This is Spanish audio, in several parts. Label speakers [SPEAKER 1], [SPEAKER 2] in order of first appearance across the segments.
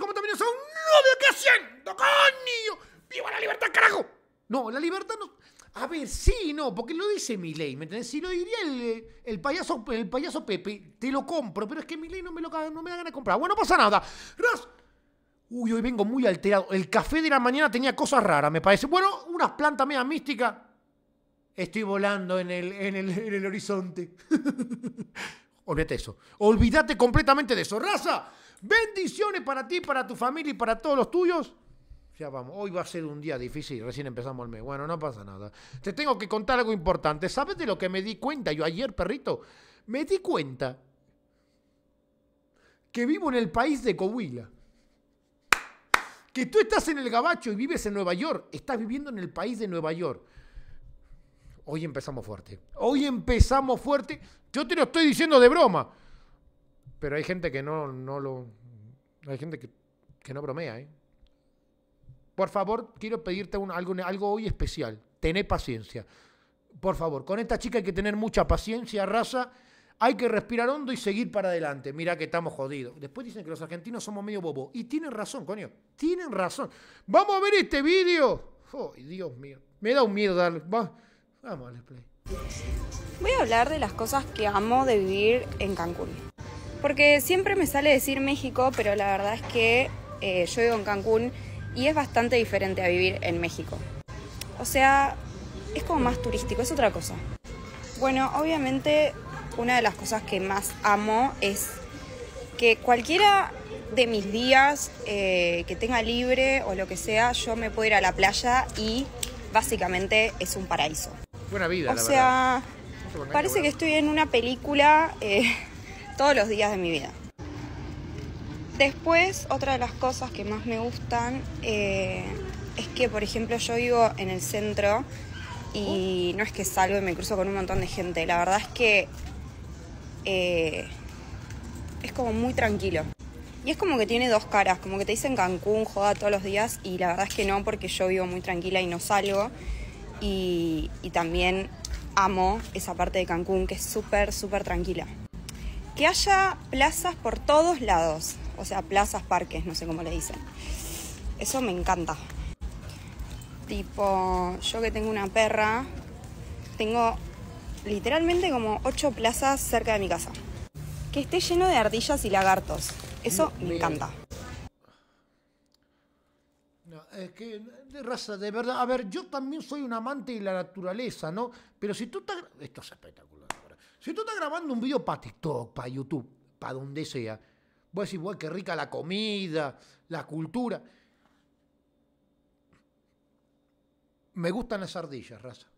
[SPEAKER 1] como también son un novio que haciendo, niño! ¡Viva la libertad, carajo! No, la libertad no. A ver, sí, no, porque lo dice mi ley, ¿me entiendes? Si lo diría el, payaso, el payaso Pepe, te lo compro, pero es que mi ley no me, lo, no me da ganas de comprar. Bueno, pasa nada. Ras. Uy, hoy vengo muy alterado. El café de la mañana tenía cosas raras, me parece. Bueno, unas plantas media místicas. Estoy volando en el, en el, en el horizonte. Olvídate eso. Olvídate completamente de eso. ¡Raza! Bendiciones para ti, para tu familia y para todos los tuyos. Ya vamos, hoy va a ser un día difícil, recién empezamos el mes. Bueno, no pasa nada. Te tengo que contar algo importante. ¿Sabes de lo que me di cuenta? Yo ayer, perrito, me di cuenta que vivo en el país de Coahuila. Que tú estás en el Gabacho y vives en Nueva York. Estás viviendo en el país de Nueva York. Hoy empezamos fuerte. Hoy empezamos fuerte. Yo te lo estoy diciendo de broma. Pero hay gente que no, no lo. Hay gente que, no bromea, ¿eh? Por favor, quiero pedirte un, algo, algo hoy especial. Tené paciencia. Por favor, con esta chica hay que tener mucha paciencia, raza. Hay que respirar hondo y seguir para adelante. Mira que estamos jodidos. Después dicen que los argentinos somos medio bobos. Y tienen razón, coño. Tienen razón. Vamos a ver este vídeo. ¡Oh, Dios mío! Me da un miedo darle. Vamos al play. Voy a hablar de las cosas que
[SPEAKER 2] amo de vivir en Cancún porque siempre me sale decir México, pero la verdad es que eh, yo vivo en Cancún y es bastante diferente a vivir en México. O sea, es como más turístico, es otra cosa. Bueno, obviamente una de las cosas que más amo es que cualquiera de mis días eh, que tenga libre o lo que sea, yo me puedo ir a la playa y básicamente es un paraíso.
[SPEAKER 1] Buena vida. O sea, parece que
[SPEAKER 2] estoy en una película... Eh, todos los días de mi vida. Después, otra de las cosas que más me gustan eh, es que, por ejemplo, yo vivo en el centro y no es que salgo y me cruzo con un montón de gente. La verdad es que eh, es como muy tranquilo. Y es como que tiene dos caras, como que te dicen Cancún, joda todos los días, y la verdad es que no, porque yo vivo muy tranquila y no salgo. Y, y también amo esa parte de Cancún que es súper, súper tranquila que haya plazas por todos lados, o sea, plazas, parques, no sé cómo le dicen. Eso me encanta. Tipo, yo que tengo una perra, tengo literalmente como ocho plazas cerca de mi casa. Que esté lleno de ardillas y lagartos. Eso me encanta.
[SPEAKER 1] es que, de raza, de verdad, a ver, yo también soy un amante de la naturaleza, ¿no? Pero si tú estás... Esto es espectacular. Si tú estás grabando un video para TikTok, para YouTube, para donde sea, voy a decir, bueno, qué rica la comida, la cultura. Me gustan las ardillas, raza.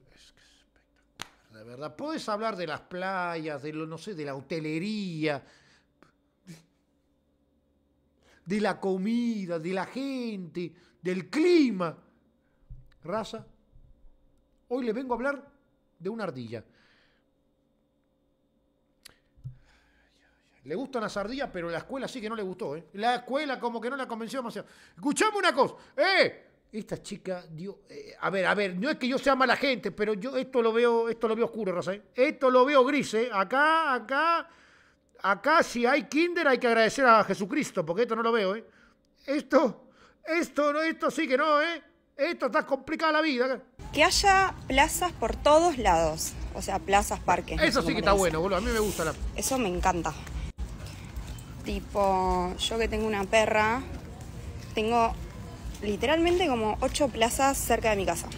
[SPEAKER 1] Es que es espectacular, de verdad. Puedes hablar de las playas, de lo, no sé, de la hotelería, de la comida, de la gente, del clima. Raza, hoy le vengo a hablar de una ardilla. Le gustan las ardillas, pero la escuela sí que no le gustó. ¿eh? La escuela como que no la convenció demasiado. Escuchame una cosa. ¡Eh! Esta chica dio... Eh, a ver, a ver, no es que yo sea mala gente, pero yo esto lo veo, esto lo veo oscuro, Raza. ¿eh? Esto lo veo gris, ¿eh? Acá, acá, acá si hay kinder hay que agradecer a Jesucristo, porque esto no lo veo, ¿eh? Esto, esto, no, esto sí que no, ¿eh? Esto está complicada la vida. ¿eh? Que haya plazas por todos lados. O sea, plazas,
[SPEAKER 2] parques. Eso sí que está bueno, boludo. A mí me gusta la. Eso me encanta. Tipo, yo que tengo una perra, tengo literalmente como ocho plazas cerca de mi casa.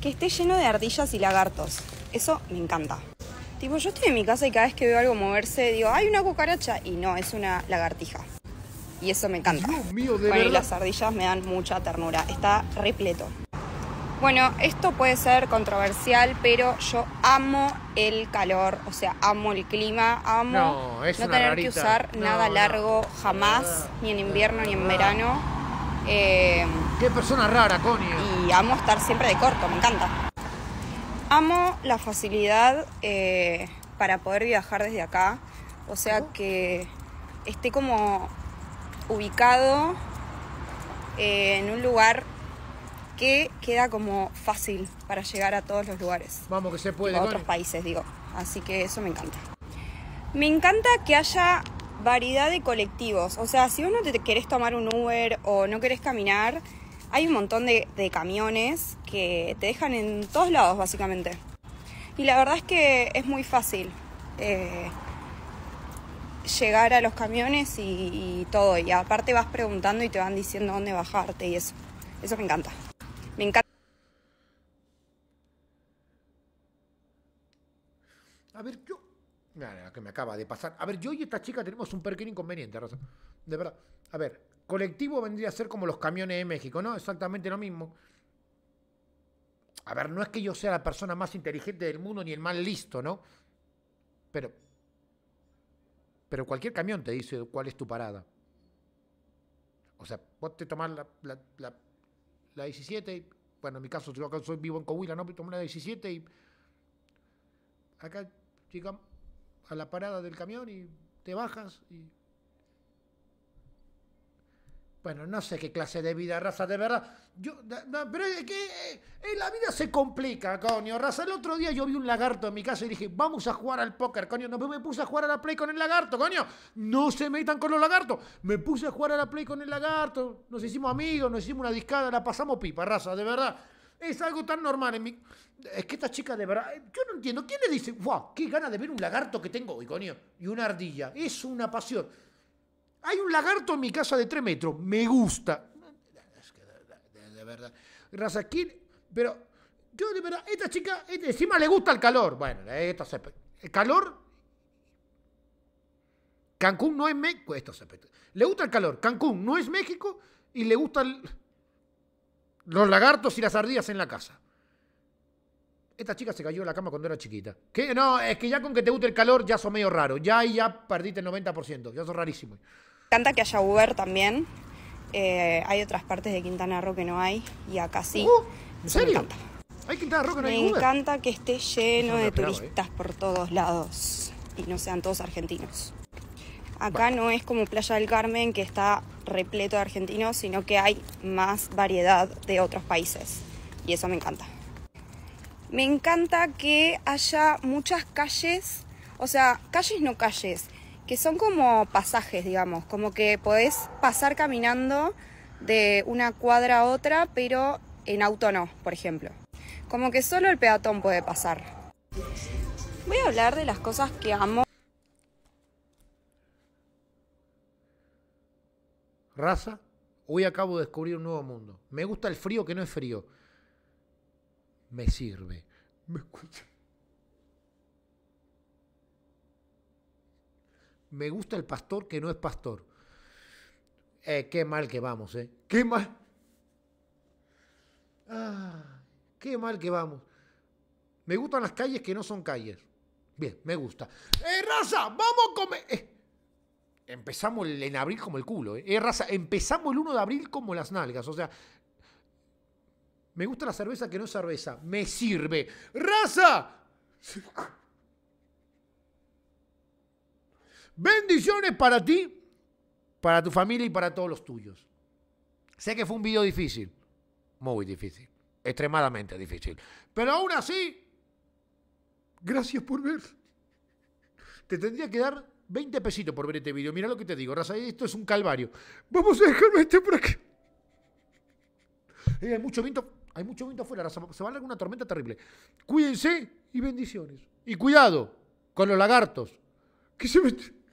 [SPEAKER 2] Que esté lleno de ardillas y lagartos. Eso me encanta. Tipo, yo estoy en mi casa y cada vez que veo algo moverse digo, hay una cucaracha. Y no, es una lagartija y eso me encanta. las ardillas me dan mucha ternura, está repleto. Bueno, esto puede ser controversial, pero yo amo el calor, o sea, amo el clima, amo no, tener que usar nada largo jamás, ni en invierno ni en verano. Eh, Qué persona rara, Connie. Y amo estar siempre de corto, me encanta. Amo la facilidad eh, para poder viajar desde acá, o sea que esté como ubicado eh, en un lugar que queda como fácil para llegar a todos los lugares. Vamos, que se puede. A otros países, digo. Así que eso me encanta. Me encanta que haya variedad de colectivos. O sea, si uno te querés tomar un Uber o no querés caminar, hay un montón de, camiones que te dejan en todos lados, básicamente. Y la verdad es que es muy fácil. Eh, llegar a los camiones y, todo. Y aparte vas preguntando y te van diciendo dónde bajarte y eso. Eso me encanta. Me encanta.
[SPEAKER 1] A ver, yo. Mira, que me acaba de pasar. A ver, yo y esta chica tenemos un pequeño inconveniente, Rosa. De verdad. A ver, colectivo vendría a ser como los camiones de México, ¿no? Exactamente lo mismo. A ver, no es que yo sea la persona más inteligente del mundo ni el más listo, ¿no? Pero pero cualquier camión te dice cuál es tu parada. O sea, vos te tomás la, la, 17, bueno, en mi caso, yo soy vivo en Coahuila, ¿no? tomé la 17 y acá llegamos a la parada del camión y te bajas y bueno, no sé qué clase de vida, raza, de verdad. Yo, pero es que en eh, eh, la vida se complica, coño. Raza, el otro día yo vi un lagarto en mi casa y dije, vamos a jugar al póker, coño. No me puse a jugar a la play con el lagarto, coño. No se metan con los lagartos. Me puse a jugar a la play con el lagarto. Nos hicimos amigos, nos hicimos una discada, la pasamos pipa, raza, de verdad. Es algo tan normal en mi... Es que esta chica de verdad... Eh, yo no entiendo. ¿Quién le dice, Guau, qué ganas de ver un lagarto que tengo hoy, coño? Y una ardilla. Es una pasión. Hay un lagarto en mi casa de tres metros. Me gusta. De verdad. Razaquín. pero yo de verdad, esta chica, este, encima le gusta el calor. Bueno, esta se, el calor. Cancún no es México. Esto se, le gusta el calor. Cancún no es México y le gustan los lagartos y las ardillas en la casa. Esta chica se cayó de la cama cuando era chiquita. No, es que ya con que te guste el calor ya sos medio raro. Ya y ya perdiste el 90%. Ya sos rarísimo. Me
[SPEAKER 2] encanta que haya Uber también. Eh, hay otras partes de Quintana Roo que no hay y acá sí.
[SPEAKER 1] Uh, me
[SPEAKER 2] ¿Hay Quintana encanta que esté lleno de turistas por todos lados y no sean todos argentinos. Acá no es como Playa del Carmen que está repleto de argentinos, sino que hay más variedad de otros países. Y eso me encanta. Me encanta que haya muchas calles, o sea, calles no calles, que son como pasajes, digamos, como que podés pasar caminando de una cuadra a otra, pero en auto no, por ejemplo. Como que solo el peatón puede pasar. Voy a hablar de las cosas que amo.
[SPEAKER 1] Raza, hoy acabo de descubrir un nuevo mundo. Me gusta el frío que no es frío. Me sirve. Me escucha. me gusta el pastor que no es pastor. Eh, qué mal que vamos, ¿eh? Qué mal. Ah, qué mal que vamos. Me gustan las calles que no son calles. Bien, me gusta. ¡Eh, raza! ¡Vamos a comer! Eh, empezamos en abril como el culo, ¿eh? ¿eh? raza, empezamos el 1 de abril como las nalgas. O sea, me gusta la cerveza que no es cerveza. Me sirve. ¡Raza! Bendiciones para ti, para tu familia y para todos los tuyos. Sé que fue un video difícil, muy difícil, extremadamente difícil. Pero aún así, gracias por ver. Te tendría que dar 20 pesitos por ver este video. Mira lo que te digo, Raza, esto es un calvario. Vamos a dejarme este por aquí. Eh, hay mucho viento, hay mucho viento afuera, Se va a dar una tormenta terrible. Cuídense y bendiciones. Y cuidado con los lagartos. Que se meten.